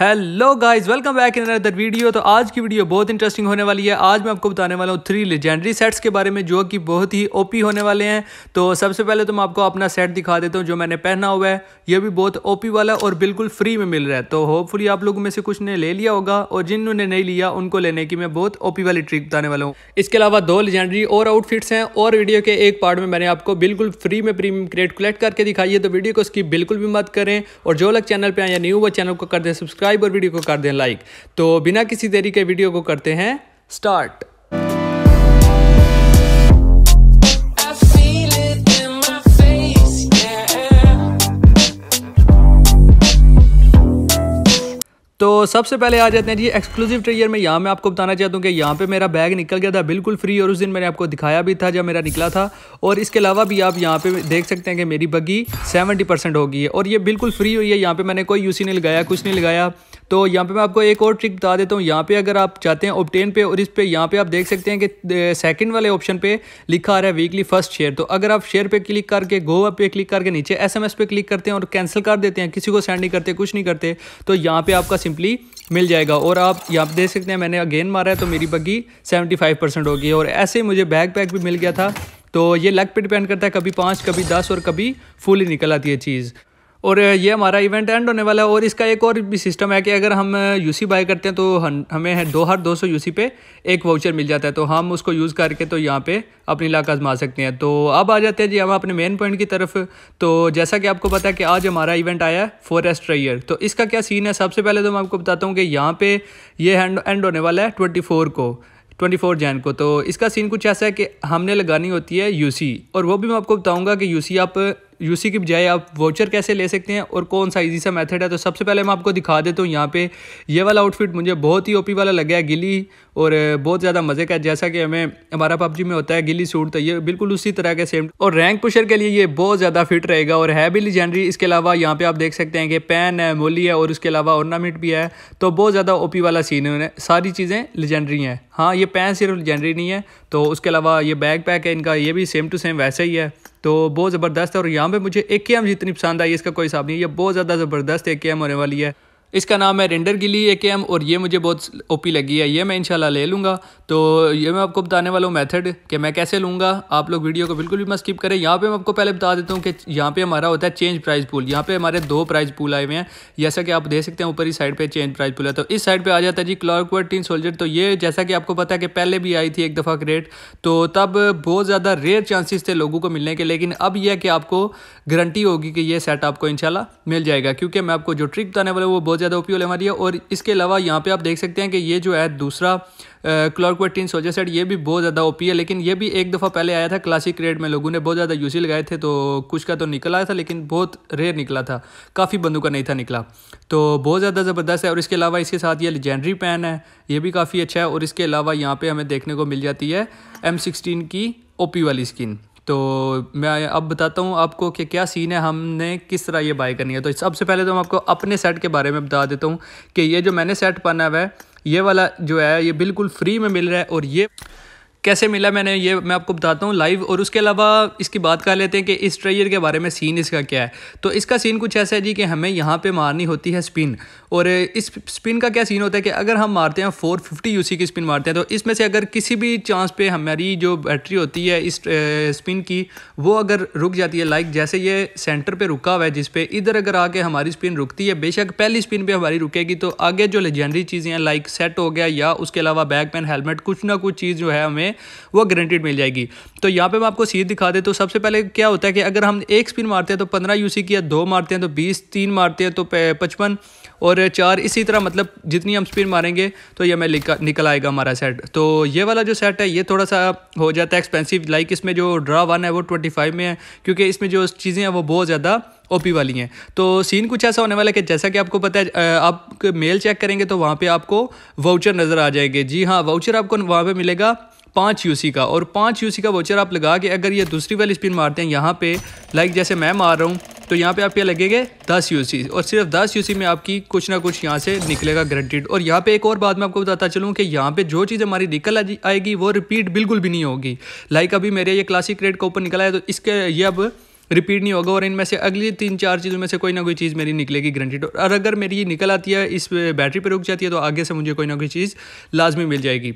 hello guys welcome back in other video तो आज की वीडियो बहुत इंटरेस्टिंग होने वाली है आज मैं आपको बताने वाला हूँ थ्री लेजेंडरी सेट्स के बारे में जो कि बहुत ही ओपी होने वाले हैं तो सबसे पहले तो मैं आपको अपना सेट दिखा देता हूँ जो मैंने पहना हुआ है ये भी बहुत ओपी वाला और बिल्कुल फ्री में मिल रहा है तो होपफुली आप लोगों में से कुछ ने ले लिया होगा और जिन्होंने नहीं लिया उनको लेने की मैं बहुत ओपी वाली ट्रिक बताने वाला हूँ इसके अलावा दो लेजेंडरी और आउटफिट्स हैं और वीडियो के एक पार्ट में मैंने आपको बिल्कुल फ्री में प्रीमियम क्रिएट कलेक्ट करके दिखाई है तो वीडियो को उसकी बिल्कुल भी मत करें और जो लोग चैनल पर आए या न्यू वो चैनल को कर दें सब्सक्राइब सब्सक्राइब और वीडियो को कर दें लाइक तो बिना किसी देरी के वीडियो को करते हैं स्टार्ट सबसे पहले आ जाते हैं जी एक्सक्लूसिव ट्रेयर में यहाँ मैं आपको बताना चाहता हूँ कि यहाँ पे मेरा बैग निकल गया था बिल्कुल फ्री और उस दिन मैंने आपको दिखाया भी था जब मेरा निकला था और इसके अलावा भी आप यहाँ पे देख सकते हैं कि मेरी बग्गी सेवेंटी परसेंट हो गई है और ये बिल्कुल फ्री हुई है यहाँ पर मैंने कोई यूसी नहीं लगाया कुछ नहीं लगाया तो यहाँ पर मैं आपको एक और ट्रिक बता देता हूँ यहाँ पर अगर आप चाहते हैं ओपटेन पे और इस पर यहाँ पर आप देख सकते हैं कि सेकेंड वाले ऑप्शन पर लिखा आ रहा है वीकली फर्स्ट शेयर तो अगर आप शेयर पर क्लिक करके गो पे क्लिक करके नीचे एस पे क्लिक करते हैं और कैंसिल कर देते हैं किसी को सेंड नहीं करते कुछ नहीं करते तो यहाँ पर आपका सिंपली मिल जाएगा और आप यहाँ देख सकते हैं मैंने अगेन मारा है तो मेरी बग्गी 75 परसेंट होगी और ऐसे ही मुझे बैग पैक भी मिल गया था तो ये लक पे डिपेंड करता है कभी पाँच कभी दस और कभी फुल ही निकल आती है चीज़ और ये हमारा इवेंट एंड होने वाला है और इसका एक और भी सिस्टम है कि अगर हम यूसी बाय करते हैं तो हमें दो हर दो सौ यूसी पे एक वाउचर मिल जाता है तो हम उसको यूज़ करके तो यहाँ पे अपनी इलाका आजमा सकते हैं तो अब आ जाते हैं जी हम अपने मेन पॉइंट की तरफ तो जैसा कि आपको पता है कि आज हमारा इवेंट आया है फॉरेस्ट रेयर तो इसका क्या सीन है सबसे पहले तो मैं आपको बताता हूँ कि यहाँ पे ये हैंड एंड होने वाला है ट्वेंटी को 24 जैन को तो इसका सीन कुछ ऐसा है कि हमने लगानी होती है यूसी और वो भी मैं आपको बताऊंगा कि यूसी आप यूसी की बजाय आप वाउचर कैसे ले सकते हैं और कौन सा इजी सा मेथड है तो सबसे पहले मैं आपको दिखा देता हूँ यहाँ पे ये वाला आउटफिट मुझे बहुत ही ओपी वाला लग गया गिली और बहुत ज़्यादा मज़े का जैसा कि हमें हमारा पबजी में होता है गिली सूट तो ये बिल्कुल उसी तरह के सेम और रैंक पुशर के लिए ये बहुत ज़्यादा फिट रहेगा और है भी लीजेंडरी इसके अलावा यहाँ पे आप देख सकते हैं कि पेन है मोली है और उसके अलावा ऑर्नामेंट भी है तो बहुत ज़्यादा ओ वाला सीन है सारी चीज़ें लिजेंडरी हैं हाँ ये पेन सिर्फ लीजेंडरी नहीं है तो उसके अलावा ये बैग पैक है इनका ये भी सेम टू सेम वैसे ही है तो बहुत ज़बरदस्त है और यहाँ पे मुझे एक के एम जितनी पसंद आई इसका कोई हिसाब नहीं ये बहुत ज़्यादा ज़बरदस्त एक के एम होने वाली है इसका नाम है रेंडर गिली ए के एम और ये मुझे बहुत ओपी लगी है ये मैं इंशाल्लाह ले लूँगा तो ये मैं आपको बताने वाला हूँ मेथड कि मैं कैसे लूँगा आप लोग वीडियो को बिल्कुल भी मैं स्किप करें यहाँ पे मैं आपको पहले बता देता हूँ कि यहाँ पे हमारा होता है चेंज प्राइस पूल यहाँ पे हमारे दो प्राइज पूल आए हुए हैं जैसा कि आप देख सकते हैं ऊपर ही साइड पर चेंज प्राइज पूल है तो इस साइड पर आ जाता है जी क्लॉक वर्ड टीन सोल्जर तो ये जैसा कि आपको पता है कि पहले भी आई थी एक दफ़ा क्रेट तो तब बहुत ज़्यादा रेयर चांसेस थे लोगों को मिलने के लेकिन अब यह कि आपको गारंटी होगी कि ये सेट आपको इनशाला मिल जाएगा क्योंकि मैं आपको जो ट्रिक बताने वाला हूँ वो बहुत ज़्यादा ओपी होने वाली है और इसके अलावा यहाँ पे आप देख सकते हैं कि ये जो है दूसरा क्लॉर्कवेटीन सोल्जर सेट ये भी बहुत ज़्यादा ओपी है लेकिन ये भी एक दफ़ा पहले आया था क्लासिक रेड में लोगों ने बहुत ज़्यादा यूसी लगाए थे तो कुछ का तो निकल आया था लेकिन बहुत रेयर निकला था काफ़ी बंदूक का नहीं था निकला तो बहुत ज़्यादा ज़बरदस्त है और इसके अलावा इसके साथ ये लेजेंडरी पैन है ये भी काफ़ी अच्छा है और इसके अलावा यहाँ पर हमें देखने को मिल जाती है एम की ओ वाली स्किन तो मैं अब बताता हूँ आपको कि क्या सीन है हमने किस तरह ये बाई करनी है तो सबसे पहले तो मैं आपको अपने सेट के बारे में बता देता हूँ कि ये जो मैंने सेट पाना हुआ है ये वाला जो है ये बिल्कुल फ्री में मिल रहा है और ये कैसे मिला मैंने ये मैं आपको बताता हूँ लाइव और उसके अलावा इसकी बात कर लेते हैं कि इस ट्रेयर के बारे में सीन इसका क्या है तो इसका सीन कुछ ऐसा है जी कि हमें यहाँ पे मारनी होती है स्पिन और इस स्पिन का क्या सीन होता है कि अगर हम मारते हैं फोर फिफ्टी यू की स्पिन मारते हैं तो इसमें से अगर किसी भी चांस पे हमारी जो बैटरी होती है इस स्पिन की वो अगर रुक जाती है लाइक जैसे ये सेंटर पे रुका हुआ है जिस पे इधर अगर आके हमारी स्पिन रुकती है बेशक पहली स्पिन पे हमारी रुकेगी तो आगे जो लेजेंडरी चीज़ें हैं लाइक सेट हो गया या उसके अलावा बैक पेन हेलमेट कुछ ना कुछ चीज़ जो है हमें वो गारंटेड मिल जाएगी तो यहाँ पर मैं आपको सीध दिखा दे तो सबसे पहले क्या होता है कि अगर हम एक स्पिन मारते हैं तो पंद्रह यू की या दो मारते हैं तो बीस तीन मारते हैं तो पचपन और है चार इसी तरह मतलब जितनी हम स्पिन मारेंगे तो ये हमें निकल आएगा हमारा सेट तो ये वाला जो सेट है ये थोड़ा सा हो जाता है एक्सपेंसिव लाइक इसमें जो ड्रा वन है वो ट्वेंटी फाइव में है क्योंकि इसमें जो चीज़ें हैं वो बहुत ज़्यादा ओपी वाली हैं तो सीन कुछ ऐसा होने वाला है कि जैसा कि आपको पता है आप मेल चेक करेंगे तो वहाँ पर आपको वाउचर नज़र आ जाएंगे जी हाँ वाउचर आपको वहाँ पर मिलेगा पाँच यूसी का और पाँच यूसी का वाउचर आप लगा के अगर ये दूसरी वाली स्पिन मारते हैं यहाँ पे लाइक जैसे मैं मार रहा हूँ तो यहाँ पे आपके लगेंगे दस यूसी और सिर्फ दस यूसी में आपकी कुछ ना कुछ यहाँ से निकलेगा ग्रंटेड और यहाँ पे एक और बात मैं आपको बताता चलूँ कि यहाँ पे जो चीज़ हमारी निकल आएगी वो रिपीट बिल्कुल भी नहीं होगी लाइक अभी मेरे ये क्लासिक रेट का ऊपर निकला है तो इसके ये अब रिपीट नहीं होगा और इनमें से अगली तीन चार चीज़ों में से कोई ना कोई चीज़ मेरी निकलेगी ग्रंटेड और अगर मेरी ये निकल आती है इस बैटरी पर रुक जाती है तो आगे से मुझे कोई ना कोई चीज़ लाजमी मिल जाएगी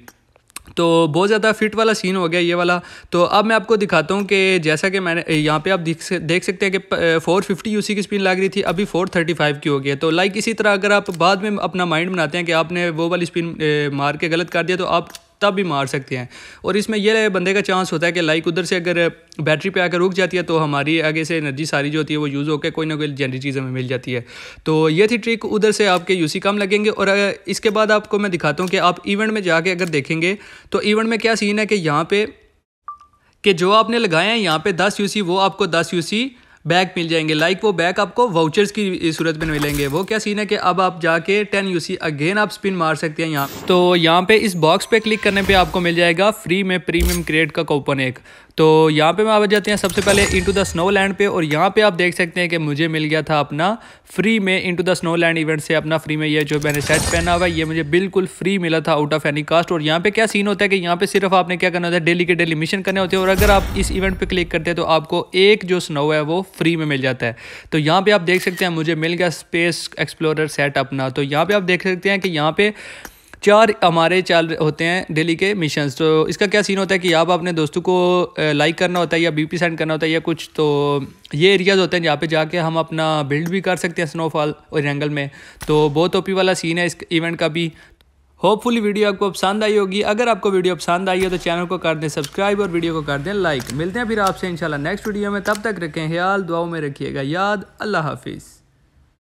तो बहुत ज़्यादा फिट वाला सीन हो गया ये वाला तो अब मैं आपको दिखाता हूँ कि जैसा कि मैंने यहाँ पे आप देख सकते हैं कि 450 यूसी की स्पिन लग रही थी अभी 435 की हो गई है तो लाइक इसी तरह अगर आप बाद में अपना माइंड बनाते हैं कि आपने वो वाली स्पिन मार के गलत कर दिया तो आप तब भी मार सकते हैं और इसमें यह बंदे का चांस होता है कि लाइक उधर से अगर बैटरी पे आकर रुक जाती है तो हमारी आगे से एनर्जी सारी जो होती है वो यूज़ होकर कोई ना कोई जनरी चीज़ हमें मिल जाती है तो ये थी ट्रिक उधर से आपके यूसी कम लगेंगे और इसके बाद आपको मैं दिखाता हूँ कि आप इवेंट में जाके अगर देखेंगे तो इवेंट में क्या सीन है कि यहाँ पे कि जो आपने लगाए हैं यहाँ पे दस यूसी वो आपको दस यूसी बैग मिल जाएंगे लाइक वो बैग आपको वाउचर्स की सूरत में मिलेंगे वो क्या सीन है कि अब आप जाके टेन यू अगेन आप स्पिन मार सकते हैं यहाँ तो यहाँ पे इस बॉक्स पे क्लिक करने पे आपको मिल जाएगा फ्री में प्रीमियम क्रिएट का कूपन एक तो यहाँ पे मैं आ जाते हैं सबसे पहले इनटू द स्नो लैंड पे और यहाँ पे आप देख सकते हैं कि मुझे मिल गया था अपना फ्री में into the snow land event से अपना फ्री में ये जो मैंने सेट पहना हुआ है ये मुझे बिल्कुल फ्री मिला था आउट ऑफ एनी कास्ट और यहाँ पे क्या सीन होता है कि यहाँ पे सिर्फ आपने क्या करना होता है डेली के डेली मिशन करने होते हैं और अगर आप इस इवेंट पर क्लिक करते हैं तो आपको एक जो स्नो है वो फ्री में मिल जाता है तो यहाँ पर आप देख सकते हैं मुझे मिल गया स्पेस एक्सप्लोर सेट अपना तो यहाँ पर आप देख सकते हैं कि यहाँ पर चार हमारे चाल होते हैं डेली के मिशन तो इसका क्या सीन होता है कि आप अपने दोस्तों को लाइक करना होता है या बीपी सेंड करना होता है या कुछ तो ये एरियाज़ होते हैं जहाँ पे जाके हम अपना बिल्ड भी कर सकते हैं स्नोफॉल और जंगल में तो बहुत ओपी वाला सीन है इस इवेंट का भी होपफुली वीडियो आपको पसंद आई होगी अगर आपको वीडियो पसंद आई हो तो चैनल को कर दें सब्सक्राइब और वीडियो को कर दें लाइक मिलते हैं फिर आपसे इंशाल्लाह नेक्स्ट वीडियो में तब तक रखें ख्याल दुआओं में रखिएगा याद अल्लाह हाफिज़